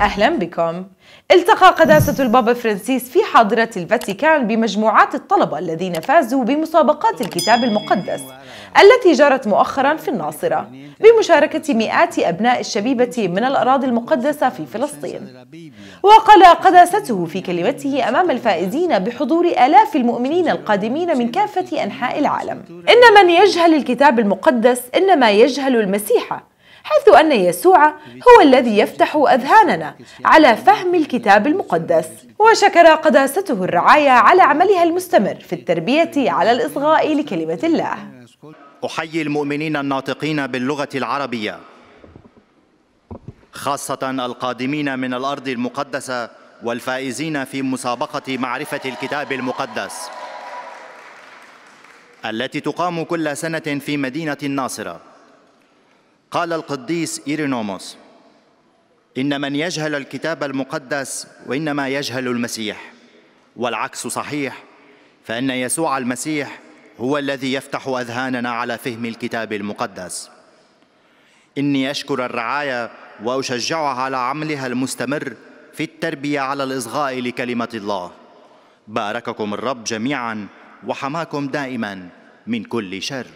أهلا بكم التقى قداسة البابا فرانسيس في حاضرة الفاتيكان بمجموعات الطلبة الذين فازوا بمسابقات الكتاب المقدس التي جرت مؤخرا في الناصرة بمشاركة مئات أبناء الشبيبة من الأراضي المقدسة في فلسطين وقال قداسته في كلمته أمام الفائزين بحضور آلاف المؤمنين القادمين من كافة أنحاء العالم إن من يجهل الكتاب المقدس إنما يجهل المسيح حيث أن يسوع هو الذي يفتح أذهاننا على فهم الكتاب المقدس وشكر قداسته الرعاية على عملها المستمر في التربية على الإصغاء لكلمة الله أحيي المؤمنين الناطقين باللغة العربية خاصة القادمين من الأرض المقدسة والفائزين في مسابقة معرفة الكتاب المقدس التي تقام كل سنة في مدينة الناصرة قال القديس إيرينوموس إن من يجهل الكتاب المقدس وإنما يجهل المسيح والعكس صحيح فإن يسوع المسيح هو الذي يفتح أذهاننا على فهم الكتاب المقدس إني أشكر الرعاية وأشجعها على عملها المستمر في التربية على الإصغاء لكلمة الله بارككم الرب جميعا وحماكم دائما من كل شر